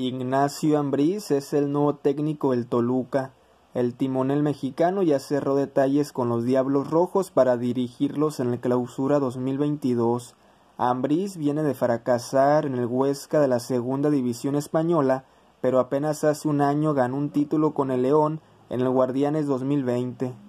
Ignacio Ambriz es el nuevo técnico del Toluca. El timonel mexicano ya cerró detalles con los Diablos Rojos para dirigirlos en la clausura 2022. Ambriz viene de fracasar en el Huesca de la Segunda División Española, pero apenas hace un año ganó un título con el León en el Guardianes 2020.